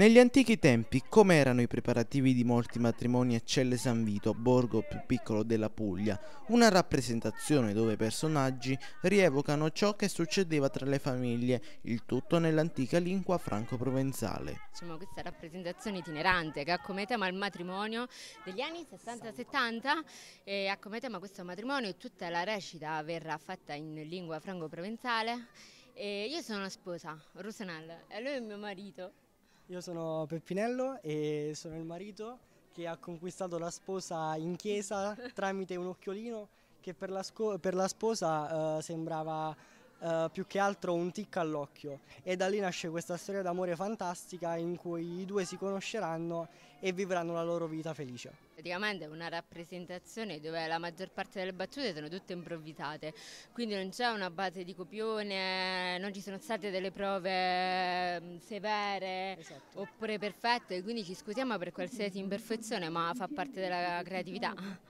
Negli antichi tempi, come erano i preparativi di molti matrimoni a Celle San Vito, borgo più piccolo della Puglia? Una rappresentazione dove i personaggi rievocano ciò che succedeva tra le famiglie, il tutto nell'antica lingua franco-provenzale. Diciamo questa rappresentazione itinerante che ha come tema il matrimonio degli anni 60-70 e ha come tema questo matrimonio tutta la recita verrà fatta in lingua franco-provenzale. E io sono la sposa, Rosanal, e lui è mio marito. Io sono Peppinello e sono il marito che ha conquistato la sposa in chiesa tramite un occhiolino che per la, per la sposa eh, sembrava eh, più che altro un tic all'occhio e da lì nasce questa storia d'amore fantastica in cui i due si conosceranno e vivranno la loro vita felice. Praticamente è una rappresentazione dove la maggior parte delle battute sono tutte improvvisate, quindi non c'è una base di copione, non ci sono state delle prove mm, severe esatto. oppure perfette, quindi ci scusiamo per qualsiasi imperfezione ma fa parte della creatività.